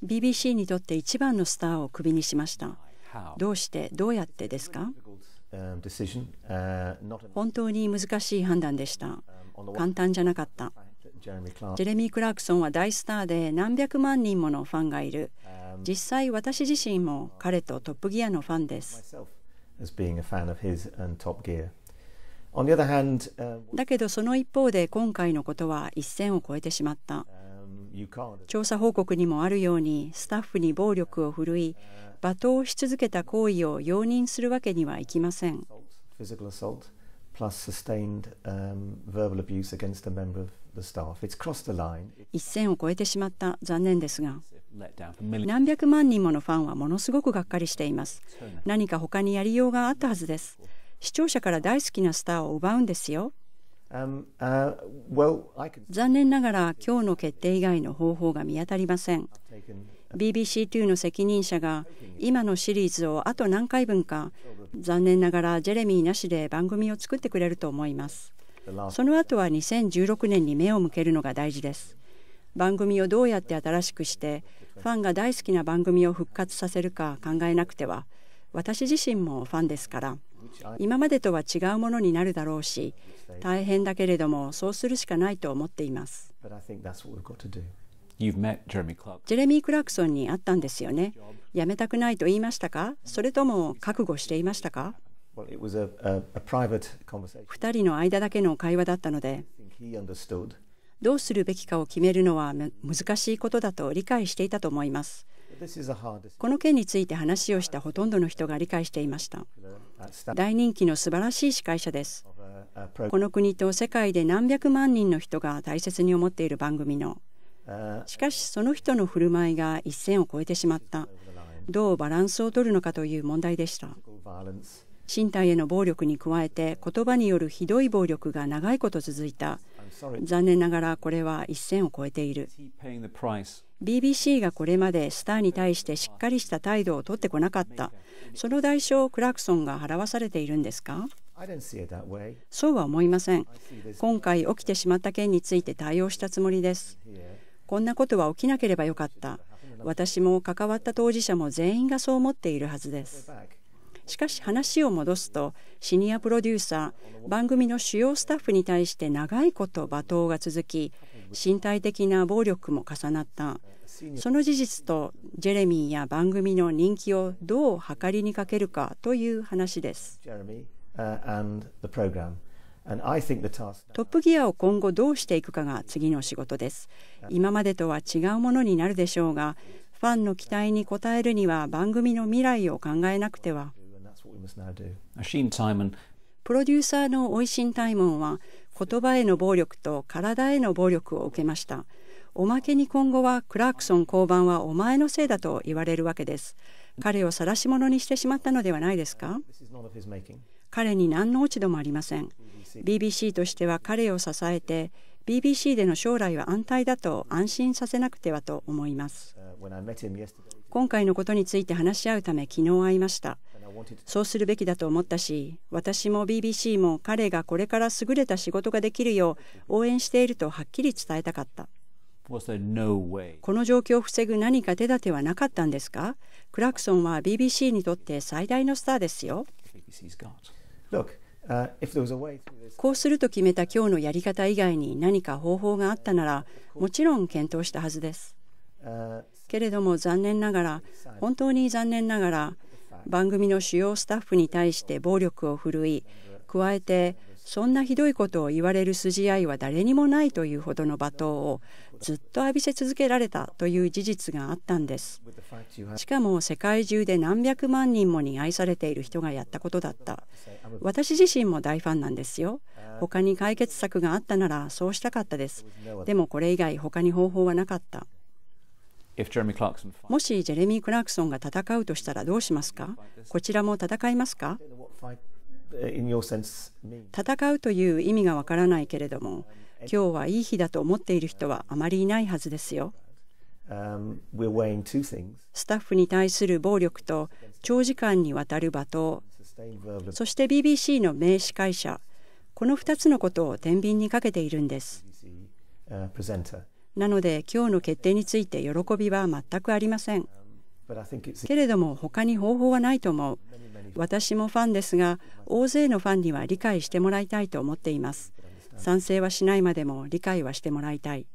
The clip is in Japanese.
BBC にとって一番のスターをクビにしました。どうしてどうやってですか本当に難しい判断でした。簡単じゃなかった。ジェレミー・クラークソンは大スターで何百万人ものファンがいる。実際私自身も彼とトップギアのファンです。だけどその一方で今回のことは一線を越えてしまった。調査報告にもあるようにスタッフに暴力を振るい罵倒し続けた行為を容認するわけにはいきません。一線を越えてしまった残念ですが何百万人ものファンはものすごくがっかりしています何か他にやりようがあったはずです視聴者から大好きなスターを奪うんですよ。残念ながら今日の決定以外の方法が見当たりません BBC2 の責任者が今のシリーズをあと何回分か残念ながらジェレミーなしで番組を作ってくれると思いますその後は2016年に目を向けるのが大事です番組をどうやって新しくしてファンが大好きな番組を復活させるか考えなくては私自身もファンですから今までとは違うものになるだろうし大変だけれどもそうするしかないと思っていますジェレミー・クラクソンに会ったんですよね辞めたくないと言いましたかそれとも覚悟していましたか2人の間だけの会話だったのでどうするべきかを決めるのは難しいことだと理解していたと思いますこの件について話をしたほとんどの人が理解していました。大人気の素晴らしい司会者ですこの国と世界で何百万人の人が大切に思っている番組のしかしその人の振る舞いが一線を越えてしまったどうバランスを取るのかという問題でした身体への暴力に加えて言葉によるひどい暴力が長いこと続いた残念ながらこれは一線を越えている。BBC がこれまでスターに対してしっかりした態度をとってこなかった、その代償をクラクソンが払わされているんですかそうは思いません。今回起きてしまった件について対応したつもりです。こんなことは起きなければよかった。私も関わった当事者も全員がそう思っているはずです。しかし話を戻すとシニアプロデューサー番組の主要スタッフに対して長いこと罵倒が続き身体的な暴力も重なったその事実とジェレミーや番組の人気をどう計りにかけるかという話です。トップギアを今後どうしていくかが次の仕事です。今までとは違うものになるでしょうが、ファンの期待に応えるには番組の未来を考えなくてはプロデューサーのオイシン・タイモンは言葉への暴力と体への暴力を受けました。おまけに今後はクラークソン交番はお前のせいだと言われるわけです。彼を晒し者にしてしまったのではないですか彼に何の落ち度もありません。BBC としては彼を支えて、BBC での将来は安泰だと安心させなくてはと思います。今回のことについて話し合うため昨日会いましたそうするべきだと思ったし私も BBC も彼がこれから優れた仕事ができるよう応援しているとはっきり伝えたかったこの状況を防ぐ何か手立てはなかったんですかクラクソンは BBC にとって最大のスターですよこうすると決めた今日のやり方以外に何か方法があったならもちろん検討したはずです。けれども残念ながら本当に残念ながら番組の主要スタッフに対して暴力を振るい加えてそんなひどいことを言われる筋合いは誰にもないというほどの罵倒をずっと浴びせ続けられたという事実があったんですしかも世界中で何百万人もに愛されている人がやったことだった私自身も大ファンなんですよ他に解決策があったならそうしたかったですでもこれ以外他に方法はなかったもしジェレミー・クラークソンが戦うとしたらどうしますかこちらも戦いますか戦うという意味がわからないけれども今日はいい日だと思っている人はあまりいないはずですよ。スタッフに対する暴力と長時間にわたる罵倒そして BBC の名司会者この2つのことを天秤にかけているんです。なので今日の決定について喜びは全くありませんけれども他に方法はないと思う私もファンですが大勢のファンには理解してもらいたいと思っています賛成はしないまでも理解はしてもらいたい